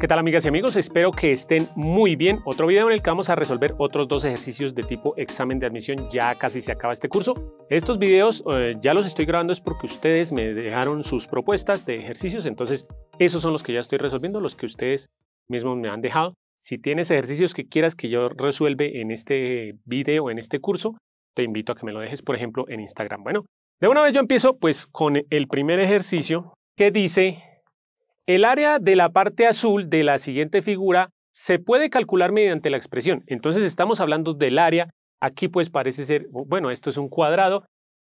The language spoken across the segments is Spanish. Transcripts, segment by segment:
¿Qué tal amigas y amigos? Espero que estén muy bien. Otro video en el que vamos a resolver otros dos ejercicios de tipo examen de admisión. Ya casi se acaba este curso. Estos videos eh, ya los estoy grabando es porque ustedes me dejaron sus propuestas de ejercicios. Entonces esos son los que ya estoy resolviendo, los que ustedes mismos me han dejado. Si tienes ejercicios que quieras que yo resuelva en este video, en este curso, te invito a que me lo dejes, por ejemplo, en Instagram. Bueno, de una vez yo empiezo pues con el primer ejercicio que dice el área de la parte azul de la siguiente figura se puede calcular mediante la expresión. Entonces estamos hablando del área. Aquí pues parece ser, bueno, esto es un cuadrado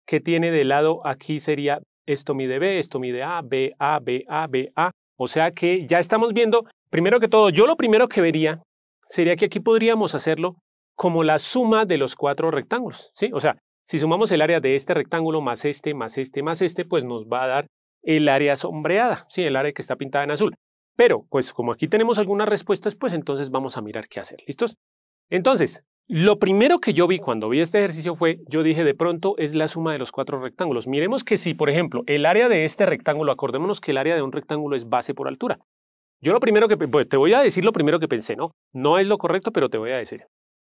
que tiene de lado, aquí sería esto mide B, esto mide A, B, A, B, A, B, A. O sea que ya estamos viendo, primero que todo, yo lo primero que vería sería que aquí podríamos hacerlo como la suma de los cuatro rectángulos, ¿sí? O sea, si sumamos el área de este rectángulo más este, más este, más este, pues nos va a dar el área sombreada, sí, el área que está pintada en azul. Pero, pues como aquí tenemos algunas respuestas, pues entonces vamos a mirar qué hacer, ¿listos? Entonces, lo primero que yo vi cuando vi este ejercicio fue, yo dije de pronto es la suma de los cuatro rectángulos. Miremos que si, por ejemplo, el área de este rectángulo, acordémonos que el área de un rectángulo es base por altura. Yo lo primero que, pues, te voy a decir lo primero que pensé, ¿no? No es lo correcto, pero te voy a decir.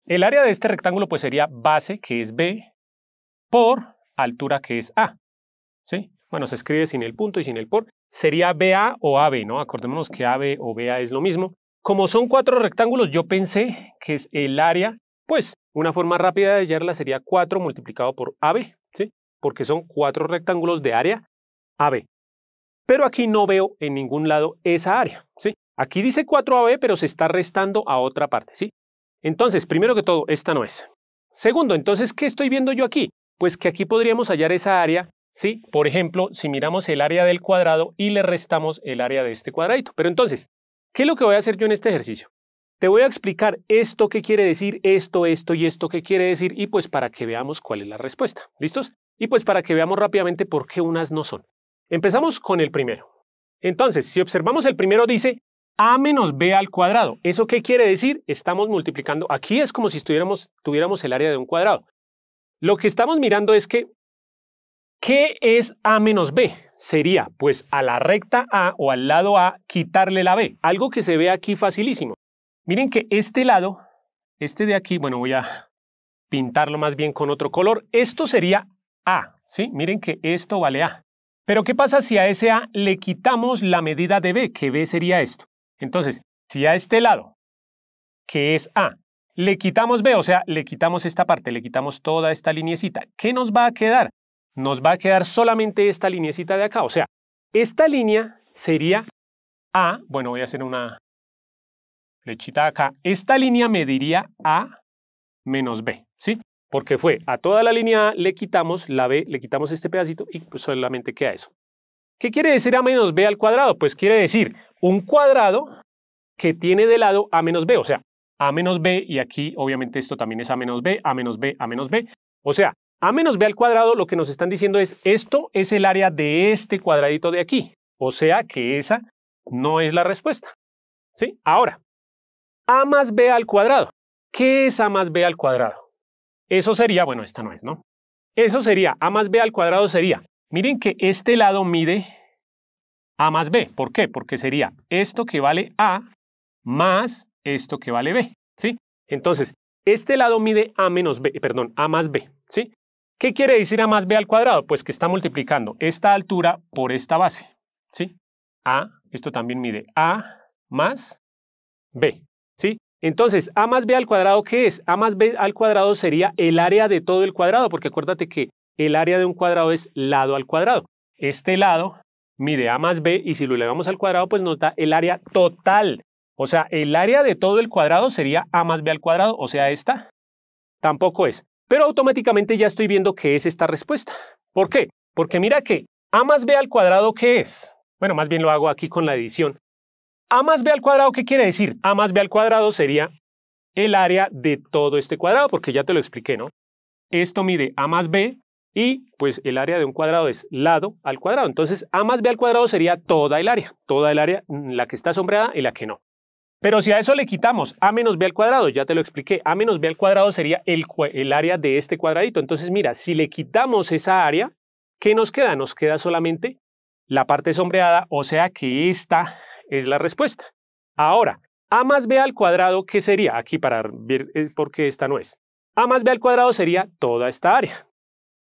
El área de este rectángulo pues sería base, que es B, por altura, que es A. ¿Sí? bueno, se escribe sin el punto y sin el por, sería BA o AB, ¿no? Acordémonos que AB o BA es lo mismo. Como son cuatro rectángulos, yo pensé que es el área, pues una forma rápida de hallarla sería 4 multiplicado por AB, ¿sí? Porque son cuatro rectángulos de área AB. Pero aquí no veo en ningún lado esa área, ¿sí? Aquí dice 4AB, pero se está restando a otra parte, ¿sí? Entonces, primero que todo, esta no es. Segundo, entonces, ¿qué estoy viendo yo aquí? Pues que aquí podríamos hallar esa área ¿sí? Por ejemplo, si miramos el área del cuadrado y le restamos el área de este cuadradito. Pero entonces, ¿qué es lo que voy a hacer yo en este ejercicio? Te voy a explicar esto qué quiere decir, esto, esto y esto qué quiere decir, y pues para que veamos cuál es la respuesta. ¿Listos? Y pues para que veamos rápidamente por qué unas no son. Empezamos con el primero. Entonces, si observamos el primero dice a menos b al cuadrado. ¿Eso qué quiere decir? Estamos multiplicando. Aquí es como si tuviéramos el área de un cuadrado. Lo que estamos mirando es que ¿Qué es A menos B? Sería, pues, a la recta A o al lado A quitarle la B, algo que se ve aquí facilísimo. Miren que este lado, este de aquí, bueno, voy a pintarlo más bien con otro color, esto sería A, ¿sí? Miren que esto vale A. Pero ¿qué pasa si a ese A le quitamos la medida de B? Que B sería esto. Entonces, si a este lado, que es A, le quitamos B, o sea, le quitamos esta parte, le quitamos toda esta linecita. ¿qué nos va a quedar? nos va a quedar solamente esta linecita de acá. O sea, esta línea sería A, bueno, voy a hacer una flechita acá. Esta línea me diría A menos B, ¿sí? Porque fue a toda la línea A le quitamos la B, le quitamos este pedacito y pues solamente queda eso. ¿Qué quiere decir A menos B al cuadrado? Pues quiere decir un cuadrado que tiene de lado A menos B, o sea, A menos B y aquí obviamente esto también es A menos B, A menos B, A menos B. O sea, a menos b al cuadrado lo que nos están diciendo es esto es el área de este cuadradito de aquí. O sea que esa no es la respuesta. ¿Sí? Ahora, a más b al cuadrado. ¿Qué es a más b al cuadrado? Eso sería, bueno, esta no es, ¿no? Eso sería, a más b al cuadrado sería, miren que este lado mide a más b. ¿Por qué? Porque sería esto que vale a más esto que vale b. ¿Sí? Entonces, este lado mide a menos b, perdón, a más b. ¿Sí? ¿Qué quiere decir a más b al cuadrado? Pues que está multiplicando esta altura por esta base. ¿sí? A, esto también mide A más b. ¿sí? Entonces, A más b al cuadrado, ¿qué es? A más b al cuadrado sería el área de todo el cuadrado, porque acuérdate que el área de un cuadrado es lado al cuadrado. Este lado mide A más b y si lo elevamos al cuadrado, pues nos da el área total. O sea, el área de todo el cuadrado sería A más b al cuadrado, o sea, esta tampoco es. Pero automáticamente ya estoy viendo qué es esta respuesta. ¿Por qué? Porque mira que a más b al cuadrado, ¿qué es? Bueno, más bien lo hago aquí con la edición. a más b al cuadrado, ¿qué quiere decir? a más b al cuadrado sería el área de todo este cuadrado, porque ya te lo expliqué, ¿no? Esto mide a más b y pues el área de un cuadrado es lado al cuadrado. Entonces, a más b al cuadrado sería toda el área, toda el área, la que está sombreada y la que no. Pero si a eso le quitamos a menos b al cuadrado, ya te lo expliqué, a menos b al cuadrado sería el, área de este cuadradito. Entonces, mira, si le quitamos esa área, ¿qué nos queda? Nos queda solamente la parte sombreada, o sea que esta es la respuesta. Ahora, a más b al cuadrado, ¿qué sería? Aquí para ver por qué esta no es. a más b al cuadrado sería toda esta área.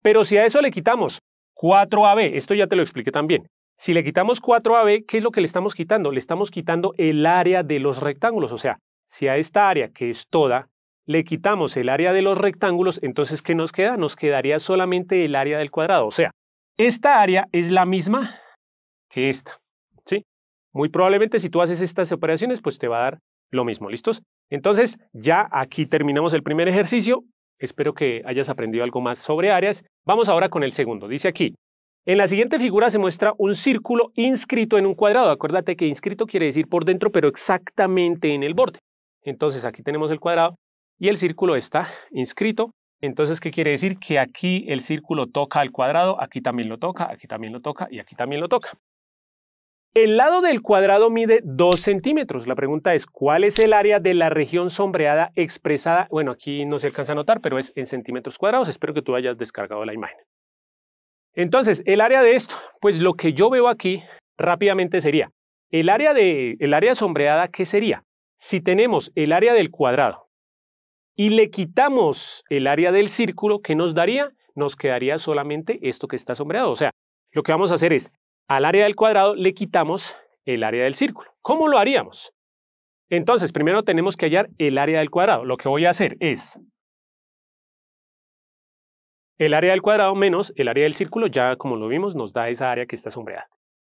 Pero si a eso le quitamos 4ab, esto ya te lo expliqué también, si le quitamos 4 ab ¿qué es lo que le estamos quitando? Le estamos quitando el área de los rectángulos. O sea, si a esta área, que es toda, le quitamos el área de los rectángulos, entonces ¿qué nos queda? Nos quedaría solamente el área del cuadrado. O sea, esta área es la misma que esta. ¿sí? Muy probablemente si tú haces estas operaciones, pues te va a dar lo mismo. ¿Listos? Entonces, ya aquí terminamos el primer ejercicio. Espero que hayas aprendido algo más sobre áreas. Vamos ahora con el segundo. Dice aquí, en la siguiente figura se muestra un círculo inscrito en un cuadrado. Acuérdate que inscrito quiere decir por dentro, pero exactamente en el borde. Entonces aquí tenemos el cuadrado y el círculo está inscrito. Entonces, ¿qué quiere decir? Que aquí el círculo toca al cuadrado, aquí también lo toca, aquí también lo toca y aquí también lo toca. El lado del cuadrado mide 2 centímetros. La pregunta es, ¿cuál es el área de la región sombreada expresada? Bueno, aquí no se alcanza a notar, pero es en centímetros cuadrados. Espero que tú hayas descargado la imagen. Entonces, el área de esto, pues lo que yo veo aquí rápidamente sería, el área, el área sombreada, ¿qué sería? Si tenemos el área del cuadrado y le quitamos el área del círculo, ¿qué nos daría? Nos quedaría solamente esto que está sombreado. O sea, lo que vamos a hacer es, al área del cuadrado le quitamos el área del círculo. ¿Cómo lo haríamos? Entonces, primero tenemos que hallar el área del cuadrado. Lo que voy a hacer es el área del cuadrado menos el área del círculo, ya como lo vimos, nos da esa área que está sombreada.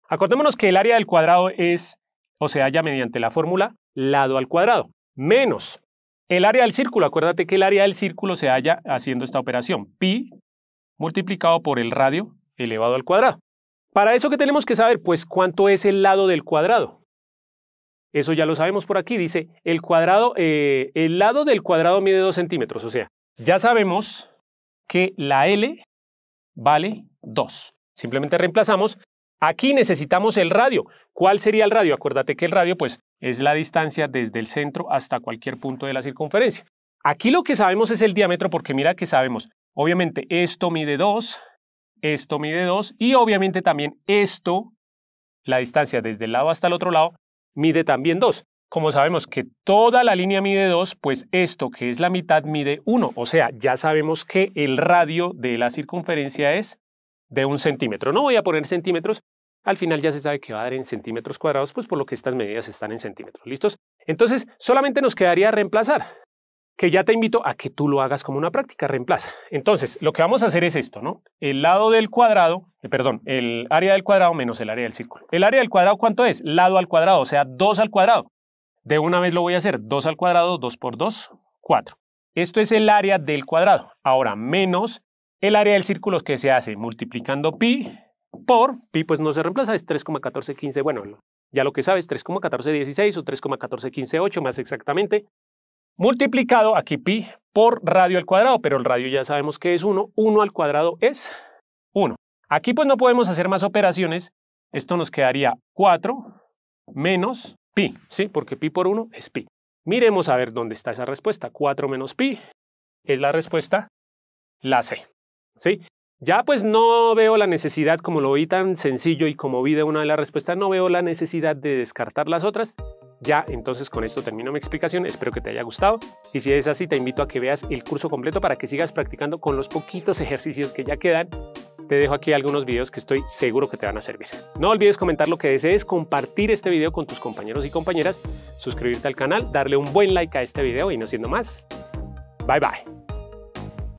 Acordémonos que el área del cuadrado es, o se halla mediante la fórmula lado al cuadrado, menos el área del círculo. Acuérdate que el área del círculo se halla haciendo esta operación, pi multiplicado por el radio elevado al cuadrado. Para eso, que tenemos que saber? Pues, ¿cuánto es el lado del cuadrado? Eso ya lo sabemos por aquí. Dice, el cuadrado, eh, el lado del cuadrado mide 2 centímetros. O sea, ya sabemos que la L vale 2. Simplemente reemplazamos. Aquí necesitamos el radio. ¿Cuál sería el radio? Acuérdate que el radio pues, es la distancia desde el centro hasta cualquier punto de la circunferencia. Aquí lo que sabemos es el diámetro porque mira que sabemos. Obviamente esto mide 2, esto mide 2 y obviamente también esto, la distancia desde el lado hasta el otro lado, mide también 2. Como sabemos que toda la línea mide 2, pues esto que es la mitad mide 1. O sea, ya sabemos que el radio de la circunferencia es de un centímetro. No voy a poner centímetros, al final ya se sabe que va a dar en centímetros cuadrados, pues por lo que estas medidas están en centímetros. ¿Listos? Entonces, solamente nos quedaría reemplazar, que ya te invito a que tú lo hagas como una práctica, reemplaza. Entonces, lo que vamos a hacer es esto, ¿no? El lado del cuadrado, eh, perdón, el área del cuadrado menos el área del círculo. ¿El área del cuadrado cuánto es? Lado al cuadrado, o sea, 2 al cuadrado. De una vez lo voy a hacer. 2 al cuadrado, 2 por 2, 4. Esto es el área del cuadrado. Ahora, menos el área del círculo que se hace multiplicando pi por, pi pues no se reemplaza, es 3,1415, bueno, ya lo que sabes, 3,1416 o 3,14158 más exactamente, multiplicado aquí pi por radio al cuadrado, pero el radio ya sabemos que es 1, 1 al cuadrado es 1. Aquí pues no podemos hacer más operaciones, esto nos quedaría 4 menos pi, ¿sí? Porque pi por 1 es pi. Miremos a ver dónde está esa respuesta. 4 menos pi es la respuesta, la C, ¿sí? Ya pues no veo la necesidad, como lo vi tan sencillo y como vi de una de las respuestas, no veo la necesidad de descartar las otras. Ya, entonces con esto termino mi explicación, espero que te haya gustado y si es así te invito a que veas el curso completo para que sigas practicando con los poquitos ejercicios que ya quedan te dejo aquí algunos videos que estoy seguro que te van a servir. No olvides comentar lo que desees, compartir este video con tus compañeros y compañeras, suscribirte al canal, darle un buen like a este video y no siendo más, bye bye.